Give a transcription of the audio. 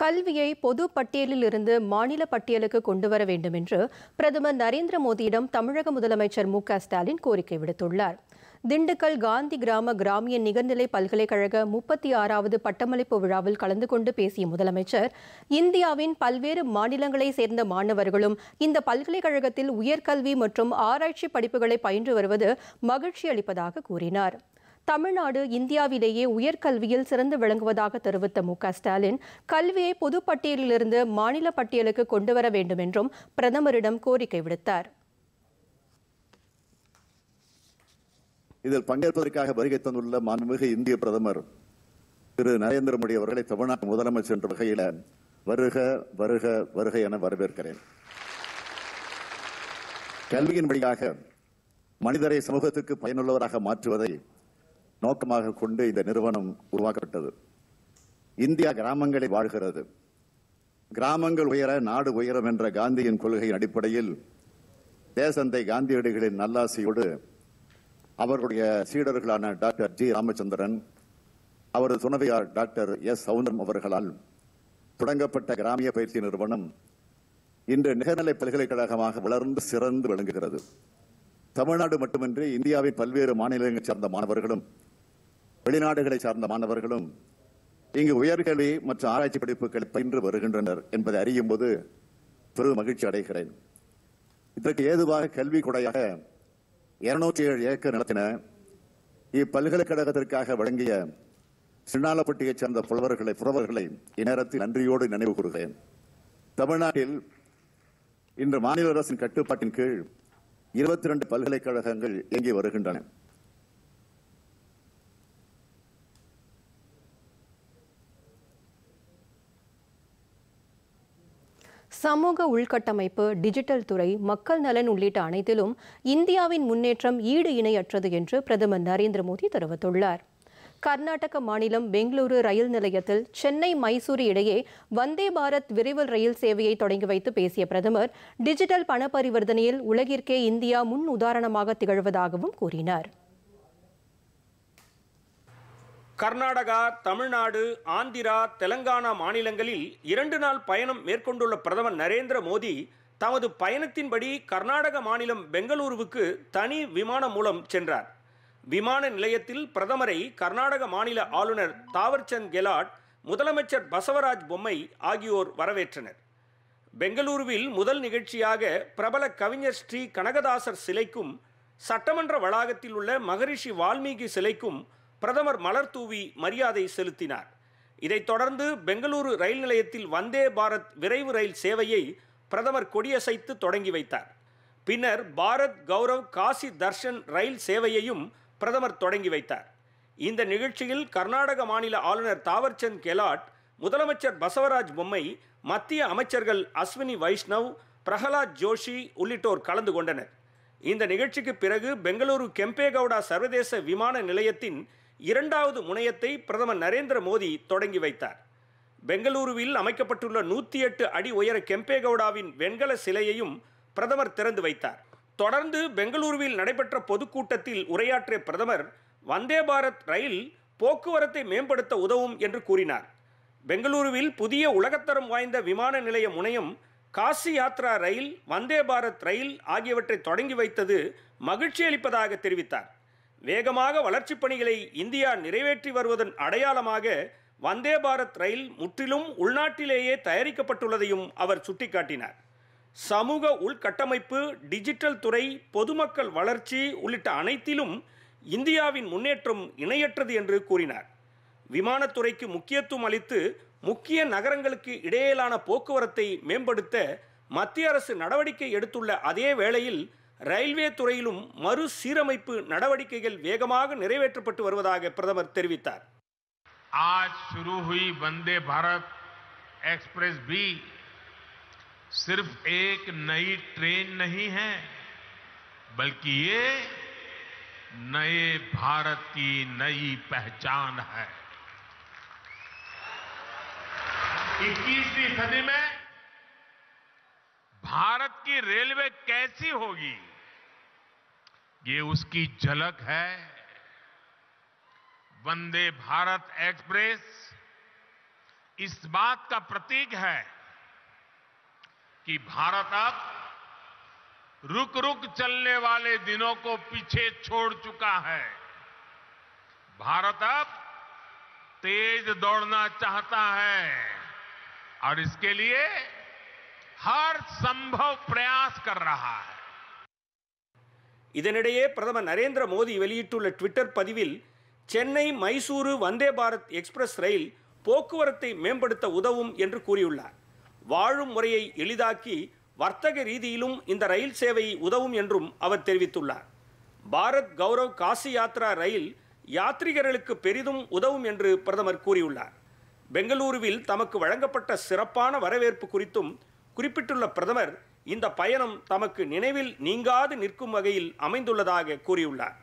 கல்வியை பொது பட்டியலில் இருந்து மாநில பட்டியலுக்கு கொண்டு வர வேண்டும் என்று பிரதமர் நரேந்திர மோடியிடம் தமிழக முதலமைச்சர் மு ஸ்டாலின் கோரிக்கை விடுத்துள்ளார் திண்டுக்கல் காந்தி கிராம கிராமிய நிகர்நிலை பல்கலைக்கழக முப்பத்தி ஆறாவது பட்டமளிப்பு விழாவில் கலந்து கொண்டு பேசிய முதலமைச்சர் இந்தியாவின் பல்வேறு மாநிலங்களை சேர்ந்த மாணவர்களும் இந்த பல்கலைக்கழகத்தில் உயர்கல்வி மற்றும் ஆராய்ச்சி படிப்புகளை பயின்று வருவது மகிழ்ச்சி அளிப்பதாக கூறினார் தமிழ்நாடு இந்தியாவிலேயே உயர்கல்வியில் சிறந்து விளங்குவதாக தெரிவித்த மு ஸ்டாலின் கல்வியை பொதுப்பட்டியலிலிருந்து மாநில பட்டியலுக்கு கொண்டு வர வேண்டும் என்றும் பிரதமரிடம் கோரிக்கை விடுத்தார் இதில் பங்கேற்பதற்காக வருகை தந்துள்ள மாண்புமிகு இந்திய பிரதமர் திரு நரேந்திர மோடி அவர்களை தமிழ்நாட்டு முதலமைச்சர் என்ற வகையில் வருக வருக வருக என வரவேற்கிறேன் கல்வியின் வழியாக மனிதரை சமூகத்திற்கு பயனுள்ளவராக மாற்றுவதை நோக்கமாக கொண்டு இந்த நிறுவனம் உருவாக்கப்பட்டது இந்தியா கிராமங்களை வாழ்கிறது கிராமங்கள் உயர நாடு உயரம் என்ற காந்தியின் கொள்கையின் அடிப்படையில் தேசந்தை காந்தியடிகளின் நல்லாசையோடு அவருடைய சீடர்களான டாக்டர் ஜி ராமச்சந்திரன் அவரது துணைவியார் டாக்டர் எஸ் சவுந்தரம் அவர்களால் தொடங்கப்பட்ட கிராமிய பயிற்சி நிறுவனம் இன்று நிகர்நிலை பல்கலைக்கழகமாக வளர்ந்து சிறந்து விளங்குகிறது தமிழ்நாடு மட்டுமின்றி இந்தியாவின் பல்வேறு மாநிலங்களைச் சேர்ந்த மாணவர்களும் வெளிநாடுகளை சார்ந்த மாணவர்களும் இங்கு உயர்கல்வி மற்றும் ஆராய்ச்சி படிப்புகளை பயின்று வருகின்றனர் என்பதை அறியும் போது பெரும் மகிழ்ச்சி அடைகிறேன் இதற்கு ஏதுவாக கல்வி கொடையாக இருநூற்றி ஏழு ஏக்கர் நடத்தின இப்பல்கலைக்கழகத்திற்காக வழங்கிய சின்னாலப்பட்டியைச் சேர்ந்த புலவர்களை புலவர்களை இந்நேரத்தில் நன்றியோடு நினைவு கூறுகிறேன் தமிழ்நாட்டில் இன்று மாநில அரசின் கட்டுப்பாட்டின் கீழ் இருபத்தி இரண்டு பல்கலைக்கழகங்கள் இயங்கி வருகின்றன சமூக உள்கட்டமைப்பு டிஜிட்டல் துறை மக்கள் நலன் உள்ளிட்ட அனைத்திலும் இந்தியாவின் முன்னேற்றம் ஈடு இணையற்றது என்று பிரதமர் நரேந்திர மோடி தெரிவித்துள்ளார் கர்நாடக மாநிலம் பெங்களூரு ரயில் நிலையத்தில் சென்னை மைசூர் இடையே வந்தே பாரத் விரைவில் ரயில் சேவையை தொடங்கி வைத்து பேசிய பிரதமர் டிஜிட்டல் பண பரிவர்த்தனையில் உலகிற்கே இந்தியா முன் உதாரணமாக திகழ்வதாகவும் கூறினார் கர்நாடகா தமிழ்நாடு ஆந்திரா தெலங்கானா மாநிலங்களில் இரண்டு நாள் பயணம் மேற்கொண்டுள்ள பிரதமர் நரேந்திர மோடி தமது பயணத்தின்படி கர்நாடக மாநிலம் பெங்களூருவுக்கு தனி விமானம் மூலம் சென்றார் விமான நிலையத்தில் பிரதமரை கர்நாடக மாநில ஆளுநர் தாவர்சந்த் கெலாட் முதலமைச்சர் பசவராஜ் பொம்மை ஆகியோர் வரவேற்றனர் பெங்களூருவில் முதல் நிகழ்ச்சியாக பிரபல கவிஞர் ஸ்ரீ கனகதாசர் சிலைக்கும் சட்டமன்ற வளாகத்தில் உள்ள மகரிஷி வால்மீகி சிலைக்கும் பிரதமர் மலர் தூவி மரியாதை செலுத்தினார் இதைத் தொடர்ந்து பெங்களூரு ரயில் நிலையத்தில் வந்தே பாரத் விரைவு ரயில் சேவையை பிரதமர் கொடியசைத்து தொடங்கி வைத்தார் பின்னர் பாரத் கௌரவ் காசி தர்ஷன் ரயில் சேவையையும் பிரதமர் தொடங்கி வைத்தார் இந்த நிகழ்ச்சியில் கர்நாடக மாநில ஆளுநர் தாவர்சந்த் கெலாட் முதலமைச்சர் பசவராஜ் பொம்மை மத்திய அமைச்சர்கள் அஸ்வினி வைஷ்ணவ் பிரகலாத் ஜோஷி உள்ளிட்டோர் கலந்து கொண்டனர் இந்த நிகழ்ச்சிக்கு பிறகு பெங்களூரு கெம்பேகவுடா சர்வதேச விமான நிலையத்தின் இரண்டாவது முனையத்தை பிரதமர் நரேந்திர மோடி தொடங்கி வைத்தார் பெங்களூருவில் அமைக்கப்பட்டுள்ள நூற்றி எட்டு அடி உயர கெம்பேகவுடாவின் வெண்கல சிலையையும் பிரதமர் திறந்து வைத்தார் தொடர்ந்து பெங்களூருவில் நடைபெற்ற பொதுக்கூட்டத்தில் உரையாற்றிய பிரதமர் வந்தே பாரத் ரயில் போக்குவரத்தை மேம்படுத்த உதவும் என்று கூறினார் பெங்களூருவில் புதிய உலகத்தரம் வாய்ந்த விமான நிலைய முனையம் காசி யாத்ரா ரயில் வந்தே பாரத் ரயில் ஆகியவற்றை தொடங்கி வைத்தது மகிழ்ச்சி அளிப்பதாக தெரிவித்தார் வேகமாக வளர்ச்சிப் பணிகளை இந்தியா நிறைவேற்றி வருவதன் அடையாளமாக வந்தே பாரத் ரயில் முற்றிலும் உள்நாட்டிலேயே தயாரிக்கப்பட்டுள்ளதையும் அவர் சுட்டிக்காட்டினார் சமூக உள்கட்டமைப்பு டிஜிட்டல் துறை பொதுமக்கள் வளர்ச்சி உள்ளிட்ட அனைத்திலும் இந்தியாவின் முன்னேற்றம் இணையற்றது என்று கூறினார் விமானத்துறைக்கு முக்கியத்துவம் அளித்து முக்கிய நகரங்களுக்கு இடையிலான போக்குவரத்தை மேம்படுத்த மத்திய அரசு நடவடிக்கை எடுத்துள்ள அதே வேளையில் रैलवे तुम मीरिक प्रदमर आज शुरू हुई वंदे भारत एक्सप्रेस भी सिर्फ एक नई ट्रेन नहीं है बल्कि ये नए भारत की नई पहचान है इक्कीसवीं सदी में भारत की रेलवे कैसी होगी ये उसकी झलक है वंदे भारत एक्सप्रेस इस बात का प्रतीक है कि भारत अब रुक रुक चलने वाले दिनों को पीछे छोड़ चुका है भारत अब तेज दौड़ना चाहता है और इसके लिए हर संभव प्रयास कर रहा है இதனிடையே பிரதமர் நரேந்திர மோடி வெளியிட்டுள்ள ட்விட்டர் பதிவில் சென்னை மைசூரு வந்தே பாரத் எக்ஸ்பிரஸ் ரயில் போக்குவரத்தை மேம்படுத்த உதவும் என்று கூறியுள்ளார் வாழும் முறையை எளிதாக்கி வர்த்தக ரீதியிலும் இந்த ரயில் சேவை உதவும் என்றும் அவர் தெரிவித்துள்ளார் பாரத் கௌரவ் காசி யாத்ரா ரயில் யாத்ரிகர்களுக்கு பெரிதும் உதவும் என்று பிரதமர் கூறியுள்ளார் பெங்களூருவில் தமக்கு வழங்கப்பட்ட சிறப்பான வரவேற்பு குறித்தும் குறிப்பிட்டுள்ள பிரதமர் இந்த பயணம் தமக்கு நினைவில் நீங்காது நிற்கும் வகையில் அமைந்துள்ளதாக கூறியுள்ளார்